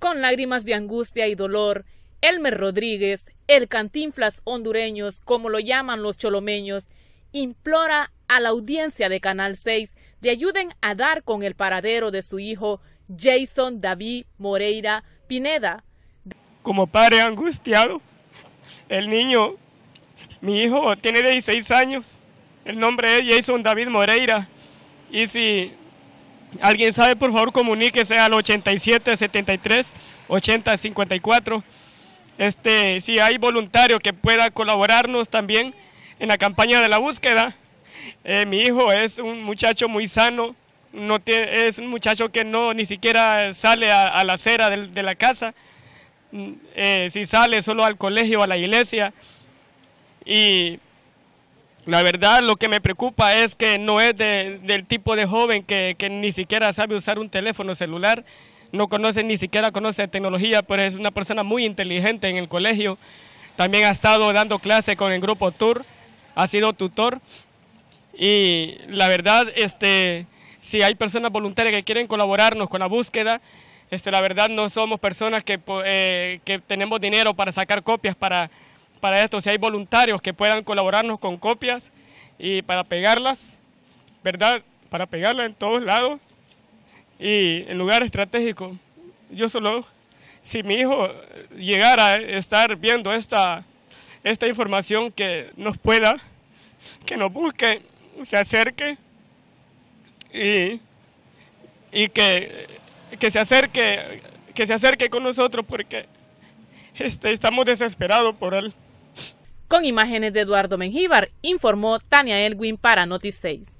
con lágrimas de angustia y dolor, Elmer Rodríguez, el cantinflas hondureños, como lo llaman los cholomeños, implora a la audiencia de Canal 6 de ayuden a dar con el paradero de su hijo Jason David Moreira Pineda. Como padre angustiado, el niño, mi hijo tiene 16 años, el nombre es Jason David Moreira, y si Alguien sabe, por favor, comuníquese al 87 73 80 54. Este, si hay voluntario que pueda colaborarnos también en la campaña de la búsqueda. Eh, mi hijo es un muchacho muy sano, no tiene, es un muchacho que no ni siquiera sale a, la acera de, la casa. Mm, eh, si sale solo al colegio, a la iglesia. Y la verdad, lo que me preocupa es que no es del tipo de joven que, ni siquiera sabe usar un teléfono celular, no conoce ni siquiera conoce tecnología, pero es una persona muy inteligente en el colegio. También ha estado dando clase con el grupo Tour, ha sido tutor. Y la verdad, este, si hay personas voluntarias que quieren colaborarnos con la búsqueda, este, la verdad no somos personas que, eh, que tenemos dinero para sacar copias para para esto, si hay voluntarios que puedan colaborarnos con copias y para pegarlas, ¿verdad? Para pegarlas en todos lados y en lugar estratégico. Yo solo, si mi hijo llegara a estar viendo esta, esta información que nos pueda, que nos busque, se acerque y, y que, que, se acerque, que se acerque con nosotros porque este, estamos desesperados por él. Con imágenes de Eduardo Mengíbar, informó Tania Elwin para Noti 6.